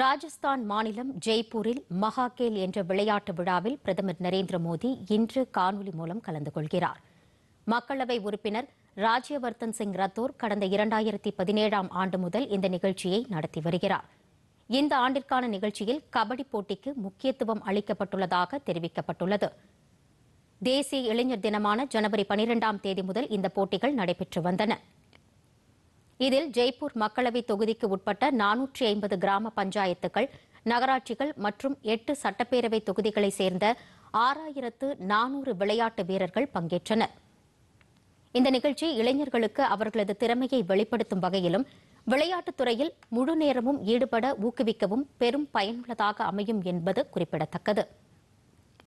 ராஜஸ்தான் மாநிலம் ஜெய்ப்பூரில் மகாகேல் என்ற விளையாட்டு விழாவில் பிரதமர் நரேந்திர மோடி இன்று காணொலி மூலம் கலந்து கொள்கிறார் மக்களவை உறுப்பினர் ராஜ்யவர்தன் சிங் ரத்தோர் கடந்த இரண்டாயிரத்தி பதினேழாம் ஆண்டு முதல் இந்த நிகழ்ச்சியை நடத்தி வருகிறார் இந்த ஆண்டிற்கான நிகழ்ச்சியில் கபடி போட்டிக்கு முக்கியத்துவம் அளிக்கப்பட்டுள்ளதாக தெரிவிக்கப்பட்டுள்ளது தேசிய இளைஞர் தினமான ஜனவரி பனிரெண்டாம் தேதி முதல் இந்த போட்டிகள் நடைபெற்று வந்தன இதில் ஜெய்ப்பூர் மக்களவை தொகுதிக்கு உட்பட்ட நானூற்றி ஐம்பது கிராம பஞ்சாயத்துகள் நகராட்சிகள் மற்றும் எட்டு சட்டப்பேரவை தொகுதிகளை சேர்ந்த ஆறாயிரத்து நானூறு விளையாட்டு வீரர்கள் பங்கேற்றனர் இந்த நிகழ்ச்சி இளைஞர்களுக்கு அவர்களது திறமையை வெளிப்படுத்தும் வகையிலும் விளையாட்டுத் துறையில் முழு நேரமும் ஈடுபட ஊக்குவிக்கவும் பெரும் பயனுள்ளதாக அமையும் என்பது குறிப்பிடத்தக்கது